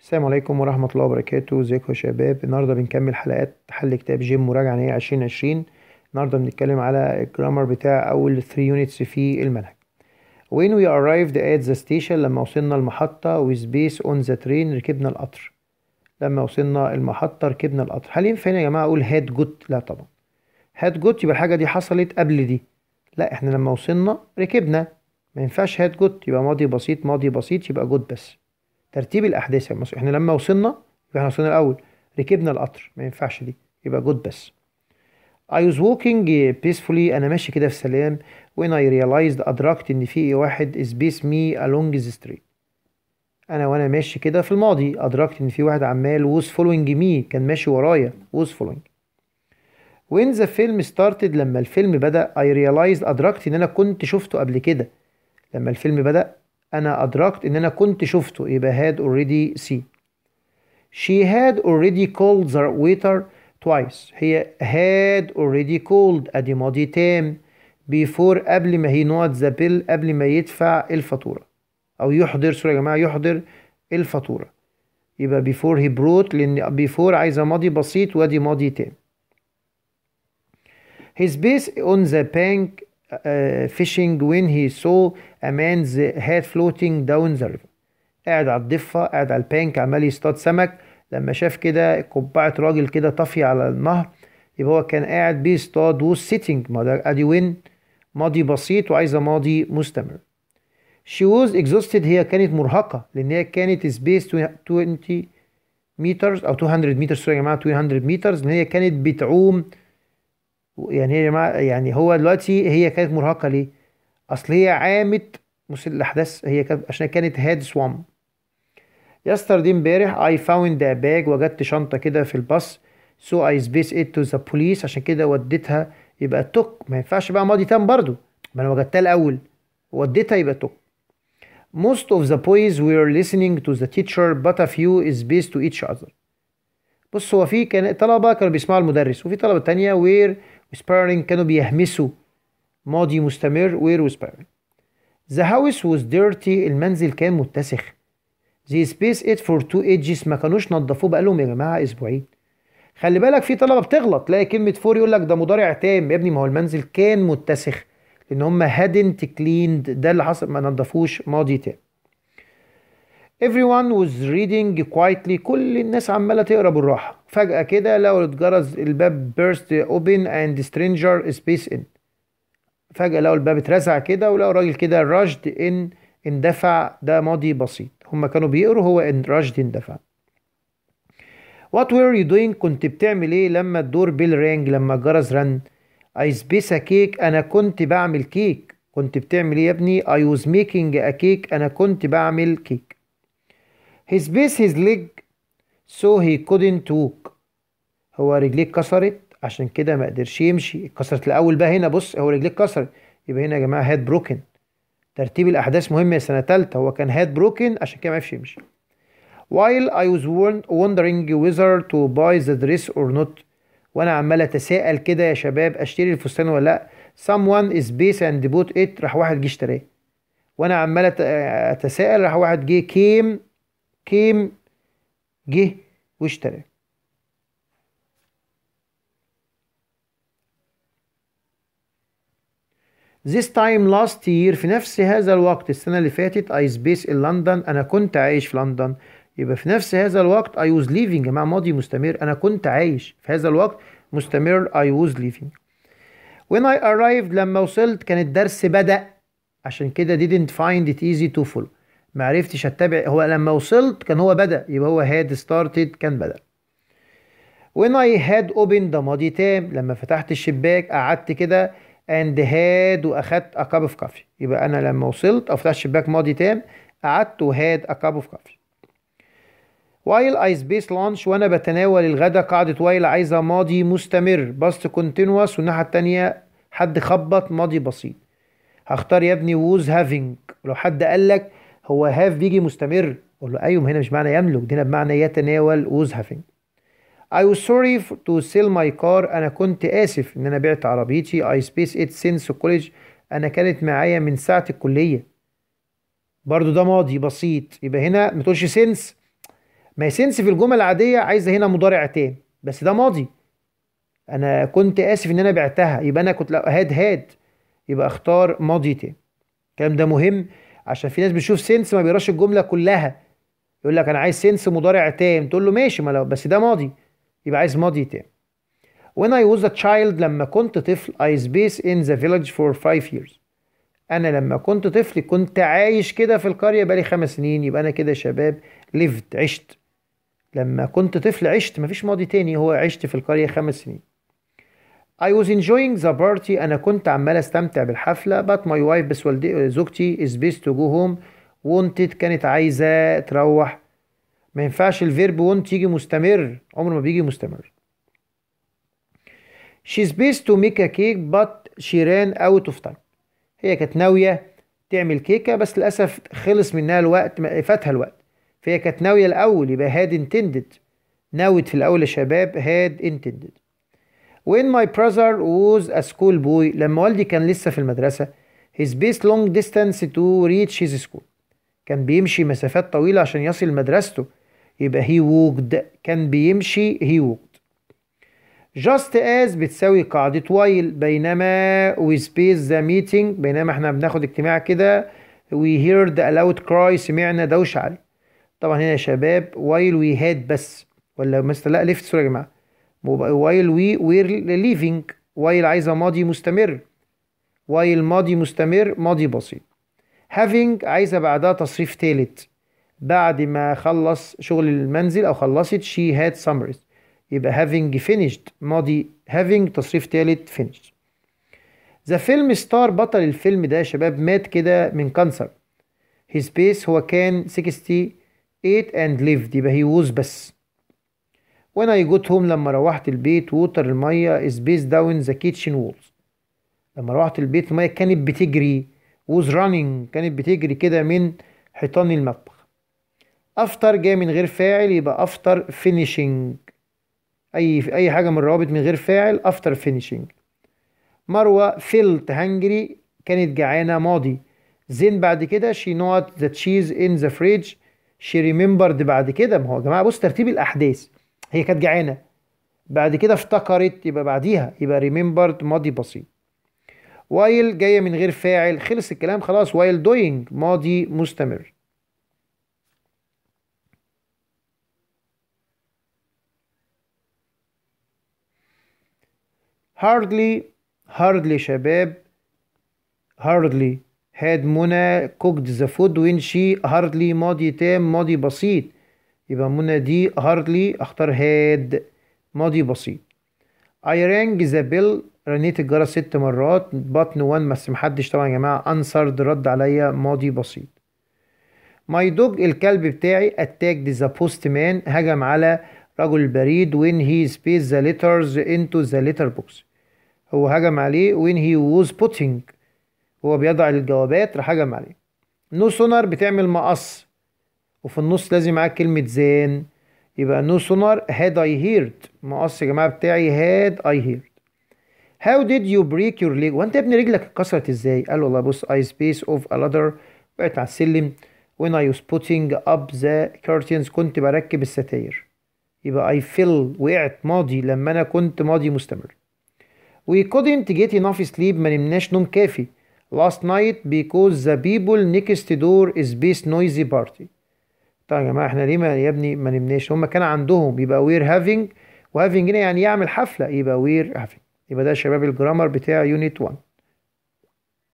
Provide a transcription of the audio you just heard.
السلام عليكم ورحمة الله وبركاته ازيكم يا شباب النهاردة بنكمل حلقات حل كتاب جيم مراجعة نهائية 2020 النهاردة بنتكلم على الجرامر بتاع أول 3 يونتس في المنهج When we arrived at the station لما وصلنا المحطة with سبيس on the train ركبنا القطر لما وصلنا المحطة ركبنا القطر هل ينفع يا جماعة أقول هات جوت؟ لا طبعا هات جوت يبقى الحاجة دي حصلت قبل دي لا احنا لما وصلنا ركبنا ما ينفعش هات جوت يبقى ماضي بسيط ماضي بسيط يبقى جوت بس ترتيب الاحداث يا مصر احنا لما وصلنا احنا وصلنا الاول ركبنا القطر ما ينفعش دي يبقى جود بس I was walking peacefully انا ماشي كده في سلام when I realized ادركت ان في واحد is bees me along the street انا وانا ماشي كده في الماضي ادركت ان في واحد عمال was following me كان ماشي ورايا was following when the film started لما الفيلم بدأ I realized أدركت إن أنا كنت شفته قبل كده لما الفيلم بدأ انا ادركت ان انا كنت شفته يبقى had already seen she had already called the waiter twice هي had already called ادي ماضي تام before قبل ما هي نوت ذا بيل قبل ما يدفع الفاتوره او يحضر سوري يا جماعه يحضر الفاتوره يبقى before he brought لان before عايزه ماضي بسيط وادي ماضي تام his base on the bank آه، fishing when he saw a man's head floating down the river قاعد على الضفة قاعد على البانك عمال يصطاد سمك لما شاف كده قبعة راجل كده طافية على النهر يبقى هو كان قاعد بيصطاد سيتنج ما ده ادي وين ماضي بسيط وعايزة ماضي مستمر She was exhausted هي كانت مرهقة لأن هي كانت سبيس 20 مترز أو 200 متر سوري يا جماعة 200 مترز لأن هي كانت بتعوم يعني يا جماعه يعني هو دلوقتي هي كانت مرهقه ليه؟ اصل هي عامت بص الاحداث هي كانت عشان كانت هاد سوام دي امبارح اي فاوند ذا باج وجدت شنطه كده في الباص سو اي سبيس ات تو ذا بوليس عشان كده وديتها يبقى توك ما ينفعش بقى ماضي تام برضو ما انا وجدتها الاول وديتها يبقى توك most of the boys were listening to the teacher but a few is based to each other بص هو في كان طلبه كانوا بيسمعوا المدرس وفي طلبه تانية were وسبارينج كانوا بيهمسوا ماضي مستمر وير وسبارينج The house was dirty المنزل كان متسخ They space it for two edges ما كانوش نضفوه بقالهم يا جماعة أسبوعين خلي بالك في طلبة بتغلط تلاقي كلمة فور يقول لك ده مضارع تام يا ابني ما هو المنزل كان متسخ لأن هم hadn't cleaned ده اللي حصل ما نضفوش ماضي تام everyone was reading quietly كل الناس عماله تقرا بالراحه فجاه كده لقوا الجرس الباب burst open and stranger space in فجاه لقوا الباب اترزع كده ولقوا راجل كده rushed ان اندفع ده ماضي بسيط هما كانوا بيقروا هو ان رشد اندفع وات وير يو دوينج كنت بتعمل ايه لما الدور بيل رينج لما الجرس رن اي a كيك انا كنت بعمل كيك كنت بتعمل ايه يا ابني اي was ميكينج ا كيك انا كنت بعمل كيك his base his leg so he couldn't walk هو رجليه اتكسرت عشان كده ما قدرش يمشي اتكسرت الاول بقى هنا بص هو رجليه اتكسرت يبقى هنا يا جماعه هاد بروكن ترتيب الاحداث مهم يا سنه ثالثه هو كان هاد بروكن عشان كده ما عرفش يمشي while I was wondering whether to buy the dress or not وانا عمال اتساءل كده يا شباب اشتري الفستان ولا لا someone is base and bought it راح واحد جه اشتراه وانا عمال اتساءل راح واحد جه came كيم جه واشترى This time last year في نفس هذا الوقت السنة اللي فاتت I space in London أنا كنت عايش في لندن يبقى في نفس هذا الوقت I was leaving جماعة ماضي مستمر أنا كنت عايش في هذا الوقت مستمر I was leaving When I arrived لما وصلت كان الدرس بدأ عشان كده didn't find it easy to follow ما عرفتش اتبع هو لما وصلت كان هو بدا يبقى هو هاد ستارتد كان بدا when I had opened ده ماضي تام لما فتحت الشباك قعدت كده and had واخدت a cup of coffee يبقى انا لما وصلت او فتحت الشباك ماضي تام قعدت وهاد a cup of coffee while I space lunch وانا بتناول الغدا قاعدة while عايزة ماضي مستمر بس continuous والناحية التانية حد خبط ماضي بسيط هختار يا ابني was having لو حد قال لك هو هاف بيجي مستمر اقول له ايوه هنا مش معنى يملك هنا بمعنى يتناول هافينج I was sorry to sell my car أنا كنت آسف إن أنا بعت عربيتي I space it since college أنا كانت معايا من ساعة الكلية برضو ده ماضي بسيط يبقى هنا ما تقولش سنس ما سنس في الجمل العادية عايزة هنا مضارع تام بس ده ماضي أنا كنت آسف إن أنا بعتها يبقى أنا كنت هاد هاد يبقى اختار ماضي تام الكلام ده مهم عشان في ناس بتشوف سنس ما بيقراش الجمله كلها يقول لك انا عايز سنس مضارع تام تقول له ماشي ما لو بس ده ماضي يبقى عايز ماضي تام when I was a child لما كنت طفل I space in the village for five years انا لما كنت طفل كنت عايش كده في القريه بقالي خمس سنين يبقى انا كده شباب lived عشت لما كنت طفل عشت مفيش ماضي تاني هو عشت في القريه خمس سنين I was enjoying the party أنا كنت عمال أستمتع بالحفلة but my wife بس والدي زوجتي is best to go home wanted كانت عايزة تروح ما ينفعش الفيرب want يجي مستمر عمره ما بيجي مستمر She's best to make a cake but she ran out of time هي كانت ناوية تعمل كيكة بس للأسف خلص منها الوقت فاتها الوقت فهي كانت ناوية الأول يبقى had intended ناوت في الأول يا شباب had intended When my brother was a school boy لما والدي كان لسه في المدرسة his best long distance to reach his school كان بيمشي مسافات طويلة عشان يصل مدرسته يبقى he walked كان بيمشي he walked just as بتساوي قاعدة while بينما we space the meeting بينما احنا بناخد اجتماع كده we heard a loud cry سمعنا دوشة عليه طبعا هنا يا شباب while we had بس ولا مثلا لا لفت الصورة يا جماعة وايل وي وير ليفينج وايل عايزه ماضي مستمر وايل ماضي مستمر ماضي بسيط having عايزه بعدها تصريف تالت بعد ما خلص شغل المنزل او خلصت she had summers يبقى having finished ماضي having تصريف تالت finished ذا فيلم ستار بطل الفيلم ده يا شباب مات كده من كانسر his base هو كان 68 and lived يبقى he was بس when I got home لما روحت البيت water المية is based down the kitchen walls لما روحت البيت المية كانت بتجري was running كانت بتجري كده من حيطان المطبخ افتر جاي من غير فاعل يبقى افتر finishing اي اي حاجة من الروابط من غير فاعل افتر finishing مروة felt hungry كانت جعانة ماضي زين بعد كده she not the cheese in the fridge she remembered بعد كده ما هو يا جماعة بص ترتيب الأحداث هي كانت جعانه بعد كده افتكرت يبقى بعديها يبقى ريمبرد ماضي بسيط وايل جايه من غير فاعل خلص الكلام خلاص وايل دوينج ماضي مستمر هاردلي هاردلي شباب هاردلي هاد منى cooked the food when she hardly ماضي تام ماضي بسيط يبقى منى دي هاردلي اختار هاد ماضي بسيط I rang the bell رنيت الجرس ست مرات button one بس محدش طبعا يا جماعة answered رد عليا ماضي بسيط my dog الكلب بتاعي attacked the postman هجم على رجل البريد when he spaced the letters into the letter box هو هجم عليه when he was putting هو بيضع الجوابات راح هجم عليه نو سونار بتعمل مقص وفي النص لازم معاك كلمة زان يبقى نو سونار هاد اي هيرد مقص يا جماعة بتاعي هاد اي هيرد هاو ديد يو بريك يور ليج وانت يا ابني رجلك اتكسرت ازاي قال والله بص اي سبيس اوف ا لادر وقعت على السلم وين اي was putting up the curtains كنت بركب الستاير يبقى اي فيل وقعت ماضي لما انا كنت ماضي مستمر we couldn't get enough sleep ما نمناش نوم كافي last night because the people next door is bass noisy party طيب يا جماعه احنا ليه ما يا ابني ما نمناش هم كان عندهم يبقى وير هافينج وهافينج هنا يعني يعمل حفله يبقى وير هافينج يبقى ده شباب الجرامر بتاع يونت 1